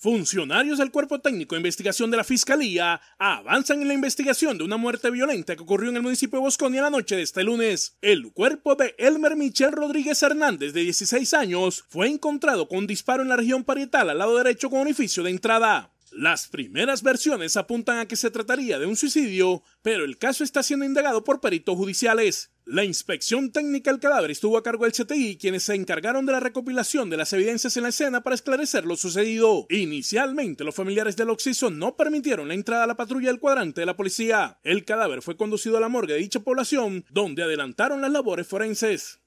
Funcionarios del Cuerpo Técnico de Investigación de la Fiscalía avanzan en la investigación de una muerte violenta que ocurrió en el municipio de Bosconia la noche de este lunes. El cuerpo de Elmer Michel Rodríguez Hernández, de 16 años, fue encontrado con disparo en la región parietal al lado derecho con orificio de entrada. Las primeras versiones apuntan a que se trataría de un suicidio, pero el caso está siendo indagado por peritos judiciales. La inspección técnica del cadáver estuvo a cargo del CTI, quienes se encargaron de la recopilación de las evidencias en la escena para esclarecer lo sucedido. Inicialmente, los familiares del occiso no permitieron la entrada a la patrulla del cuadrante de la policía. El cadáver fue conducido a la morgue de dicha población, donde adelantaron las labores forenses.